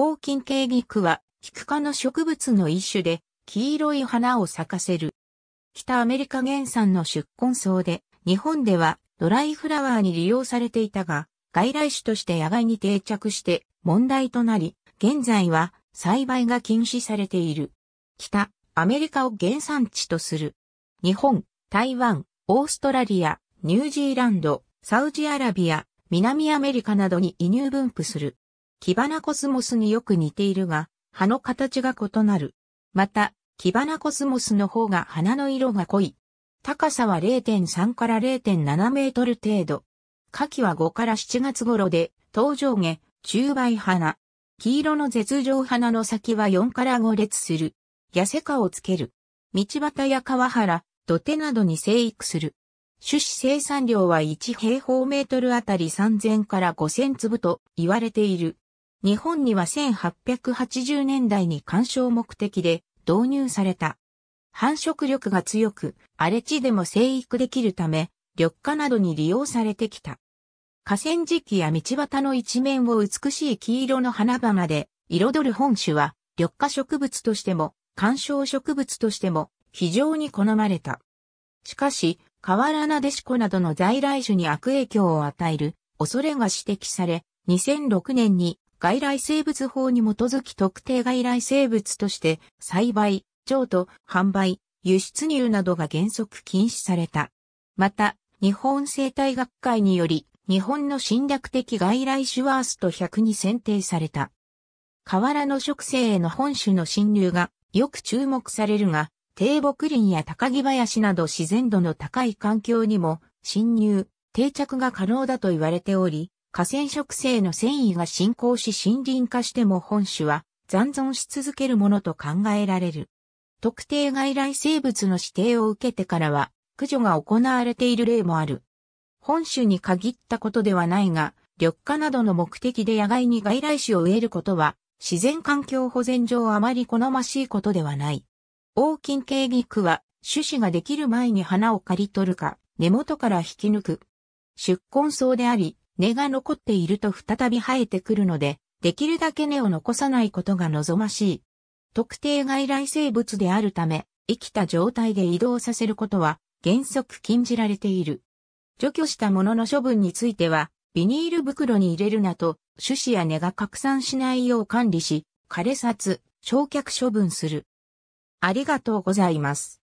黄金系肉は、菊科の植物の一種で、黄色い花を咲かせる。北アメリカ原産の宿根草で、日本ではドライフラワーに利用されていたが、外来種として野外に定着して問題となり、現在は栽培が禁止されている。北アメリカを原産地とする。日本、台湾、オーストラリア、ニュージーランド、サウジアラビア、南アメリカなどに移入分布する。キバナコスモスによく似ているが、葉の形が異なる。また、キバナコスモスの方が花の色が濃い。高さは0.3から0.7メートル程度。夏季は5から7月頃で、頭上下、中梅花。黄色の絶上花の先は4から5列する。痩せ花をつける。道端や川原、土手などに生育する。種子生産量は1平方メートルあたり3000から5000粒と言われている。日本には1880年代に干渉目的で導入された。繁殖力が強く、荒れ地でも生育できるため、緑化などに利用されてきた。河川敷や道端の一面を美しい黄色の花々で彩る本種は、緑化植物としても、干渉植物としても、非常に好まれた。しかし、河原なでしこなどの在来種に悪影響を与える恐れが指摘され、2006年に外来生物法に基づき特定外来生物として栽培、譲渡、販売、輸出入などが原則禁止された。また、日本生態学会により、日本の侵略的外来種ワースト100に選定された。河原の植生への本種の侵入がよく注目されるが、低木林や高木林など自然度の高い環境にも侵入、定着が可能だと言われており、河川植生の繊維が進行し森林化しても本種は残存し続けるものと考えられる。特定外来生物の指定を受けてからは駆除が行われている例もある。本種に限ったことではないが、緑化などの目的で野外に外来種を植えることは、自然環境保全上あまり好ましいことではない。黄金系ギクは、種子ができる前に花を刈り取るか、根元から引き抜く。出根草であり、根が残っていると再び生えてくるので、できるだけ根を残さないことが望ましい。特定外来生物であるため、生きた状態で移動させることは原則禁じられている。除去したものの処分については、ビニール袋に入れるなと、種子や根が拡散しないよう管理し、枯れ札、焼却処分する。ありがとうございます。